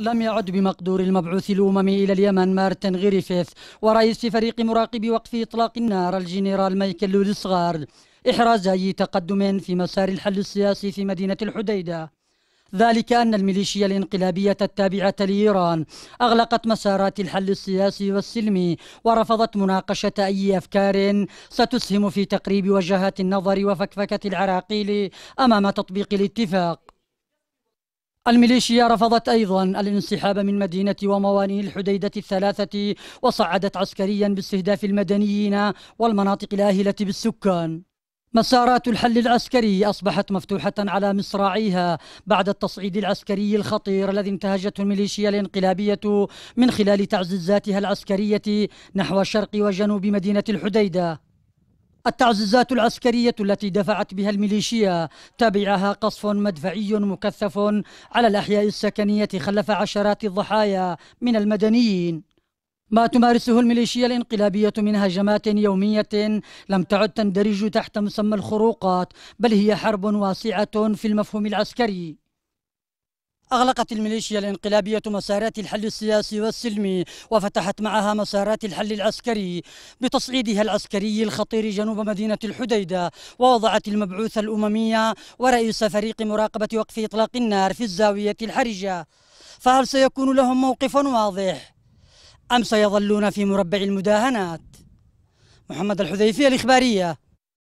لم يعد بمقدور المبعوث الأممي إلى اليمن مارتن غريفيث ورئيس فريق مراقب وقف إطلاق النار الجنرال مايكل لودسغارد إحراز أي تقدم في مسار الحل السياسي في مدينة الحديدة ذلك أن الميليشيا الانقلابية التابعة لإيران أغلقت مسارات الحل السياسي والسلمي ورفضت مناقشة أي أفكار ستسهم في تقريب وجهات النظر وفكفكة العراقيل أمام تطبيق الاتفاق الميليشيا رفضت أيضا الانسحاب من مدينة وموانئ الحديدة الثلاثة وصعدت عسكريا باستهداف المدنيين والمناطق الآهلة بالسكان مسارات الحل العسكري أصبحت مفتوحة على مصراعيها بعد التصعيد العسكري الخطير الذي انتهجته الميليشيا الانقلابية من خلال تعزيزاتها العسكرية نحو شرق وجنوب مدينة الحديدة التعزيزات العسكرية التي دفعت بها الميليشيا تبعها قصف مدفعي مكثف على الأحياء السكنية خلف عشرات الضحايا من المدنيين ما تمارسه الميليشيا الانقلابية من هجمات يومية لم تعد تندرج تحت مسمى الخروقات بل هي حرب واسعة في المفهوم العسكري أغلقت الميليشيا الانقلابية مسارات الحل السياسي والسلمي وفتحت معها مسارات الحل العسكري بتصعيدها العسكري الخطير جنوب مدينة الحديدة ووضعت المبعوث الأممية ورئيس فريق مراقبة وقف إطلاق النار في الزاوية الحرجة فهل سيكون لهم موقف واضح أم سيظلون في مربع المداهنات محمد الحذيفي الإخبارية